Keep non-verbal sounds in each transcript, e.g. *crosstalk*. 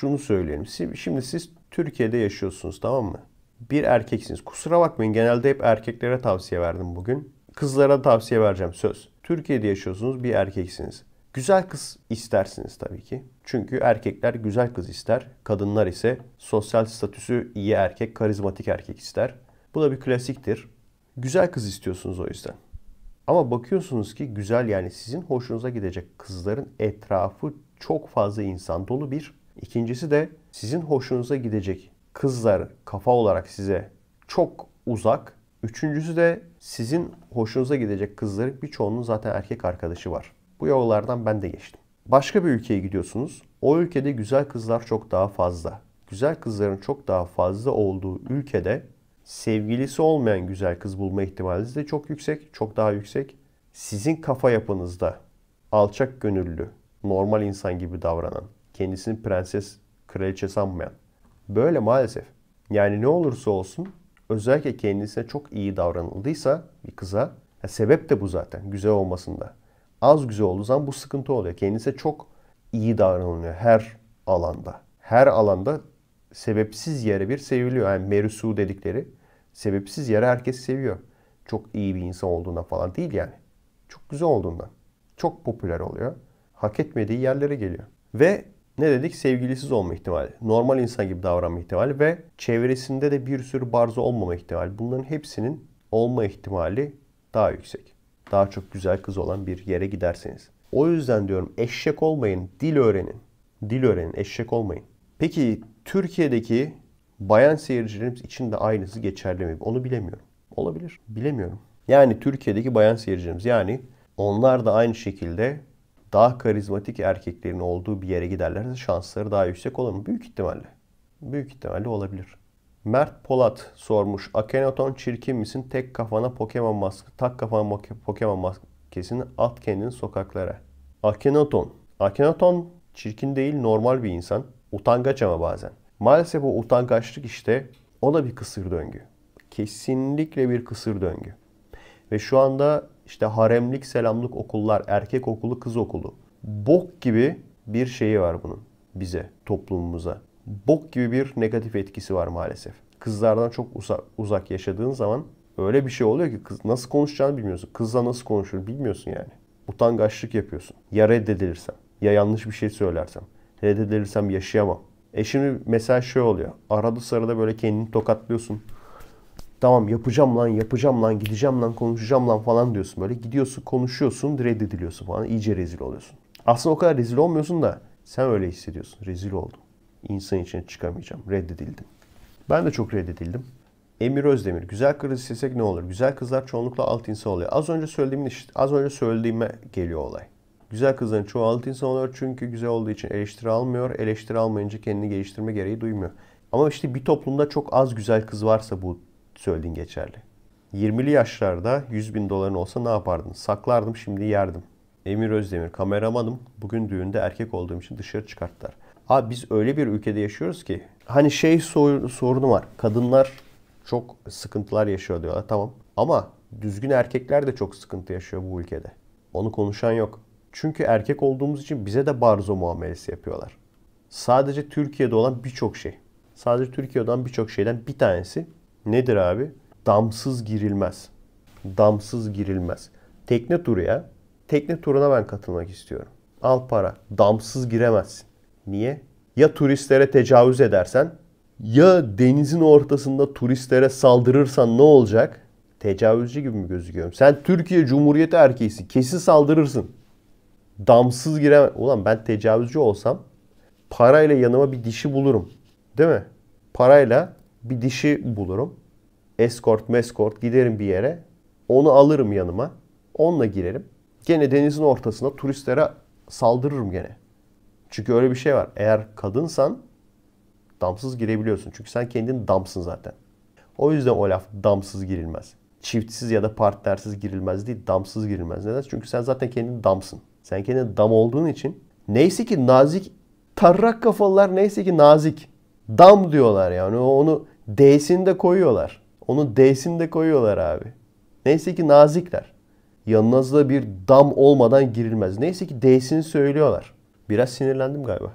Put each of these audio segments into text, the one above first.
şunu söyleyelim. Şimdi siz Türkiye'de yaşıyorsunuz tamam mı? Bir erkeksiniz. Kusura bakmayın genelde hep erkeklere tavsiye verdim bugün. Kızlara da tavsiye vereceğim söz. Türkiye'de yaşıyorsunuz bir erkeksiniz. Güzel kız istersiniz tabii ki. Çünkü erkekler güzel kız ister. Kadınlar ise sosyal statüsü iyi erkek, karizmatik erkek ister. Bu da bir klasiktir. Güzel kız istiyorsunuz o yüzden. Ama bakıyorsunuz ki güzel yani sizin hoşunuza gidecek kızların etrafı çok fazla insan dolu bir İkincisi de sizin hoşunuza gidecek kızlar kafa olarak size çok uzak. Üçüncüsü de sizin hoşunuza gidecek kızların birçoğunun zaten erkek arkadaşı var. Bu yollardan ben de geçtim. Başka bir ülkeye gidiyorsunuz. O ülkede güzel kızlar çok daha fazla. Güzel kızların çok daha fazla olduğu ülkede sevgilisi olmayan güzel kız bulma ihtimaliniz de çok yüksek, çok daha yüksek. Sizin kafa yapınızda alçak gönüllü, normal insan gibi davranan, kendisini prenses, kraliçe sanmayan. Böyle maalesef. Yani ne olursa olsun özellikle kendisine çok iyi davranıldıysa bir kıza ya sebep de bu zaten güzel olmasında. Az güzel olduğu zaman bu sıkıntı oluyor. Kendisine çok iyi davranılıyor her alanda. Her alanda sebepsiz yere bir seviliyor. Yani merusu dedikleri sebepsiz yere herkes seviyor. Çok iyi bir insan olduğuna falan değil yani. Çok güzel olduğundan. Çok popüler oluyor. Hak etmediği yerlere geliyor. Ve ne dedik? Sevgilisiz olma ihtimali, normal insan gibi davranma ihtimali ve çevresinde de bir sürü barzı olmama ihtimali. Bunların hepsinin olma ihtimali daha yüksek. Daha çok güzel kız olan bir yere giderseniz. O yüzden diyorum eşek olmayın, dil öğrenin. Dil öğrenin, eşek olmayın. Peki Türkiye'deki bayan seyircilerimiz için de aynısı geçerli mi? Onu bilemiyorum. Olabilir. Bilemiyorum. Yani Türkiye'deki bayan seyircilerimiz yani onlar da aynı şekilde daha karizmatik erkeklerin olduğu bir yere giderlerse şansları daha yüksek olur mu? Büyük ihtimalle. Büyük ihtimalle olabilir. Mert Polat sormuş. Akhenaton çirkin misin? Tek kafana Pokemon maskı, tak kafana Pokemon maskesini at kendini sokaklara. Akhenaton. Akhenaton çirkin değil normal bir insan. Utangaç ama bazen. Maalesef bu utangaçlık işte o da bir kısır döngü. Kesinlikle bir kısır döngü. Ve şu anda işte haremlik selamlık okullar, erkek okulu, kız okulu. Bok gibi bir şeyi var bunun bize, toplumumuza. Bok gibi bir negatif etkisi var maalesef. Kızlardan çok uzak, uzak yaşadığın zaman öyle bir şey oluyor ki kız nasıl konuşacağını bilmiyorsun. Kızla nasıl konuşur bilmiyorsun yani. Utangaçlık yapıyorsun. Ya reddedilirsem, ya yanlış bir şey söylersem. Reddedilirsem yaşayamam. E şimdi mesela şey oluyor. Arada sırada böyle kendini tokatlıyorsun. Tamam yapacağım lan yapacağım lan gideceğim lan konuşacağım lan falan diyorsun böyle. Gidiyorsun konuşuyorsun reddediliyorsun falan iyice rezil oluyorsun. Aslında o kadar rezil olmuyorsun da sen öyle hissediyorsun. Rezil oldum. İnsan içine çıkamayacağım. Reddedildim. Ben de çok reddedildim. Emir Özdemir. Güzel kız istesek ne olur? Güzel kızlar çoğunlukla alt insan oluyor. Az önce söylediğim işte, az önce söylediğime geliyor olay. Güzel kızların çoğu alt insan oluyor çünkü güzel olduğu için eleştiri almıyor. Eleştiri almayınca kendini geliştirme gereği duymuyor. Ama işte bir toplumda çok az güzel kız varsa bu söylediğin geçerli. 20'li yaşlarda 100 bin doların olsa ne yapardın? Saklardım şimdi yerdim. Emir Özdemir kameramanım. Bugün düğünde erkek olduğum için dışarı çıkarttılar. Abi biz öyle bir ülkede yaşıyoruz ki hani şey sor- sorunu var. Kadınlar çok sıkıntılar yaşıyor diyorlar. Tamam. Ama düzgün erkekler de çok sıkıntı yaşıyor bu ülkede. Onu konuşan yok. Çünkü erkek olduğumuz için bize de barzo muamelesi yapıyorlar. Sadece Türkiye'de olan birçok şey. Sadece Türkiye'de olan birçok şeyden bir tanesi Nedir abi? Damsız girilmez. Damsız girilmez. Tekne turu ya. Tekne turuna ben katılmak istiyorum. Al para. Damsız giremezsin. Niye? Ya turistlere tecavüz edersen ya denizin ortasında turistlere saldırırsan ne olacak? Tecavüzcü gibi mi gözüküyorum? Sen Türkiye Cumhuriyeti erkeğisin. Kesin saldırırsın. Damsız giremez. Ulan ben tecavüzcü olsam parayla yanıma bir dişi bulurum. Değil mi? Parayla bir dişi bulurum. escort meskort giderim bir yere. Onu alırım yanıma. Onunla girerim. Gene denizin ortasına turistlere saldırırım gene. Çünkü öyle bir şey var. Eğer kadınsan damsız girebiliyorsun. Çünkü sen kendin damsın zaten. O yüzden o laf damsız girilmez. Çiftsiz ya da partnersiz girilmez değil, damsız girilmez. Neden? Çünkü sen zaten kendin damsın. Sen kendin dam olduğun için neyse ki nazik tarrak kafalılar neyse ki nazik. Dam diyorlar yani. Onu D'sini de koyuyorlar. Onu D'sini de koyuyorlar abi. Neyse ki nazikler. Yanınızda bir dam olmadan girilmez. Neyse ki D'sini söylüyorlar. Biraz sinirlendim galiba.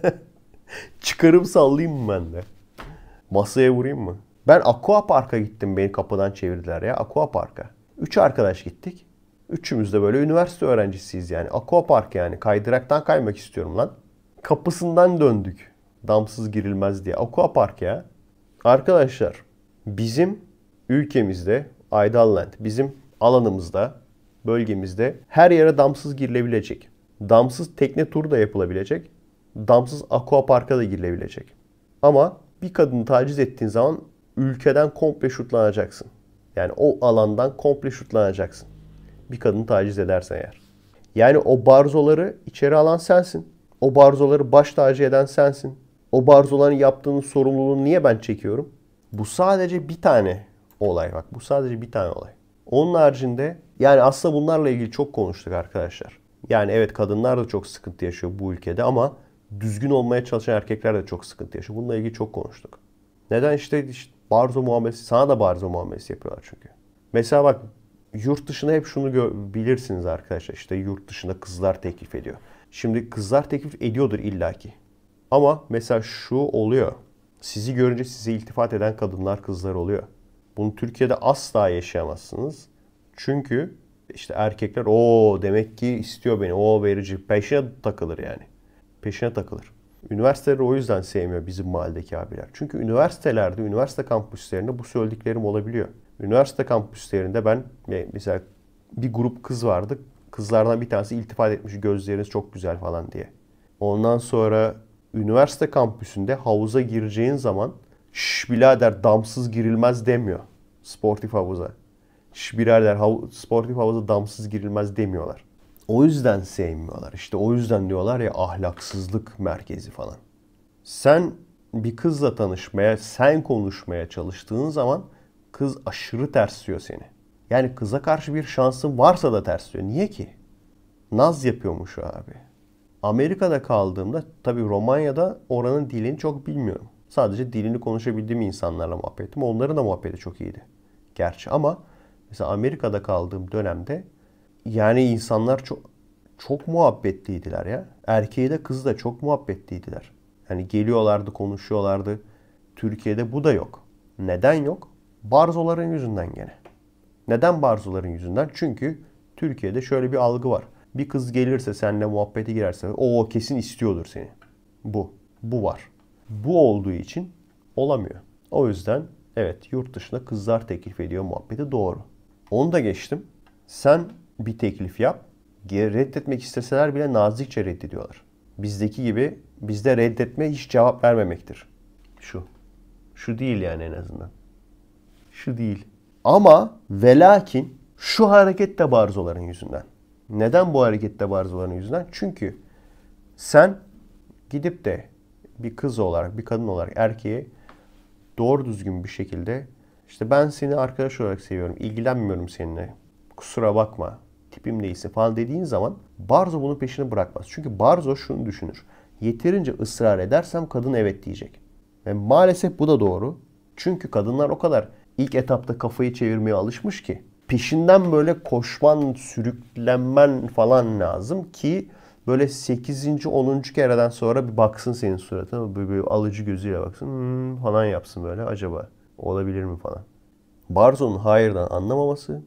*laughs* Çıkarım sallayayım mı ben de? Masaya vurayım mı? Ben Aqua Park'a gittim. Beni kapıdan çevirdiler ya. Aqua Park'a. Üç arkadaş gittik. Üçümüz de böyle üniversite öğrencisiyiz yani. Aqua Park yani. Kaydıraktan kaymak istiyorum lan. Kapısından döndük. Damsız girilmez diye. Aqua Park ya. Arkadaşlar bizim ülkemizde Aydalland bizim alanımızda bölgemizde her yere damsız girilebilecek. Damsız tekne turu da yapılabilecek. Damsız aqua parka da girilebilecek. Ama bir kadını taciz ettiğin zaman ülkeden komple şutlanacaksın. Yani o alandan komple şutlanacaksın. Bir kadını taciz edersen eğer. Yani o barzoları içeri alan sensin. O barzoları baş tacı eden sensin. O barzoların yaptığının sorumluluğunu niye ben çekiyorum? Bu sadece bir tane olay bak. Bu sadece bir tane olay. Onun haricinde yani aslında bunlarla ilgili çok konuştuk arkadaşlar. Yani evet kadınlar da çok sıkıntı yaşıyor bu ülkede ama düzgün olmaya çalışan erkekler de çok sıkıntı yaşıyor. Bununla ilgili çok konuştuk. Neden işte, işte barzo muamelesi, sana da barzo muamelesi yapıyorlar çünkü. Mesela bak yurt dışında hep şunu bilirsiniz arkadaşlar. İşte yurt dışında kızlar teklif ediyor. Şimdi kızlar teklif ediyordur illaki. Ama mesela şu oluyor. Sizi görünce size iltifat eden kadınlar, kızlar oluyor. Bunu Türkiye'de asla yaşayamazsınız. Çünkü işte erkekler o demek ki istiyor beni. O verici peşine takılır yani. Peşine takılır. Üniversiteleri o yüzden sevmiyor bizim mahalledeki abiler. Çünkü üniversitelerde, üniversite kampüslerinde bu söylediklerim olabiliyor. Üniversite kampüslerinde ben e, mesela bir grup kız vardı. Kızlardan bir tanesi iltifat etmiş gözleriniz çok güzel falan diye. Ondan sonra üniversite kampüsünde havuza gireceğin zaman şş birader damsız girilmez demiyor sportif havuza. Şş birader hav sportif havuza damsız girilmez demiyorlar. O yüzden sevmiyorlar. İşte o yüzden diyorlar ya ahlaksızlık merkezi falan. Sen bir kızla tanışmaya, sen konuşmaya çalıştığın zaman kız aşırı tersliyor seni. Yani kıza karşı bir şansın varsa da tersliyor. Niye ki? Naz yapıyormuş abi. Amerika'da kaldığımda tabii Romanya'da oranın dilini çok bilmiyorum. Sadece dilini konuşabildiğim insanlarla muhabbet ettim. Onların da muhabbeti çok iyiydi. Gerçi ama mesela Amerika'da kaldığım dönemde yani insanlar çok çok muhabbetliydiler ya. Erkeği de kızı da çok muhabbetliydiler. Yani geliyorlardı, konuşuyorlardı. Türkiye'de bu da yok. Neden yok? Barzoların yüzünden gene. Neden barzoların yüzünden? Çünkü Türkiye'de şöyle bir algı var. Bir kız gelirse seninle muhabbete girerse o kesin istiyordur seni. Bu. Bu var. Bu olduğu için olamıyor. O yüzden evet yurt dışına kızlar teklif ediyor muhabbeti doğru. Onu da geçtim. Sen bir teklif yap. Reddetmek isteseler bile nazikçe reddediyorlar. Bizdeki gibi bizde reddetme hiç cevap vermemektir. Şu. Şu değil yani en azından. Şu değil. Ama velakin şu hareket de barzoların yüzünden. Neden bu harekette arızaların yüzünden? Çünkü sen gidip de bir kız olarak, bir kadın olarak erkeği doğru düzgün bir şekilde işte ben seni arkadaş olarak seviyorum, ilgilenmiyorum seninle, kusura bakma, tipim değilsin falan dediğin zaman Barzo bunun peşini bırakmaz. Çünkü Barzo şunu düşünür. Yeterince ısrar edersem kadın evet diyecek. Ve maalesef bu da doğru. Çünkü kadınlar o kadar ilk etapta kafayı çevirmeye alışmış ki peşinden böyle koşman, sürüklenmen falan lazım ki böyle 8. 10. kereden sonra bir baksın senin suratına. Böyle, böyle alıcı gözüyle baksın hmm, falan yapsın böyle acaba olabilir mi falan. Barzon'un hayırdan anlamaması,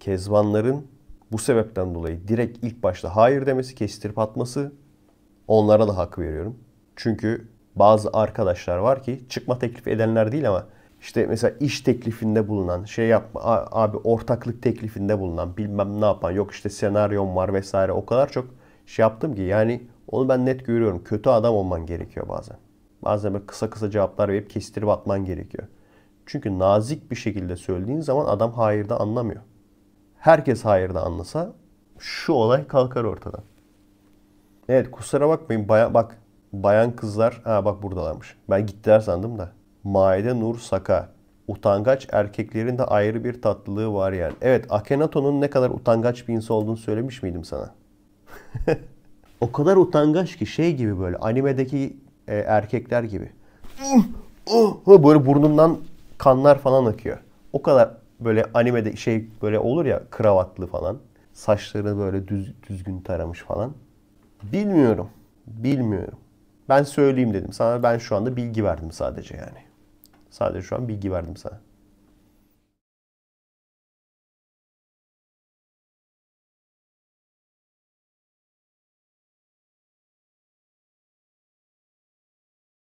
Kezbanların bu sebepten dolayı direkt ilk başta hayır demesi, kestirip atması onlara da hak veriyorum. Çünkü bazı arkadaşlar var ki çıkma teklif edenler değil ama işte mesela iş teklifinde bulunan, şey yapma abi ortaklık teklifinde bulunan, bilmem ne yapan, yok işte senaryom var vesaire o kadar çok şey yaptım ki yani onu ben net görüyorum. Kötü adam olman gerekiyor bazen. Bazen böyle kısa kısa cevaplar verip kestirip atman gerekiyor. Çünkü nazik bir şekilde söylediğin zaman adam hayır da anlamıyor. Herkes hayır da anlasa şu olay kalkar ortadan. Evet kusura bakmayın baya, bak bayan kızlar ha bak buradalarmış. Ben gittiler sandım da. Maide Nur Saka. Utangaç erkeklerin de ayrı bir tatlılığı var yani. Evet Akenato'nun ne kadar utangaç bir insan olduğunu söylemiş miydim sana? *laughs* o kadar utangaç ki şey gibi böyle animedeki e, erkekler gibi. Oh, oh, oh, böyle burnundan kanlar falan akıyor. O kadar böyle animede şey böyle olur ya kravatlı falan. Saçları böyle düz, düzgün taramış falan. Bilmiyorum. Bilmiyorum. Ben söyleyeyim dedim. Sana ben şu anda bilgi verdim sadece yani. Sadece şu an bilgi verdim sana.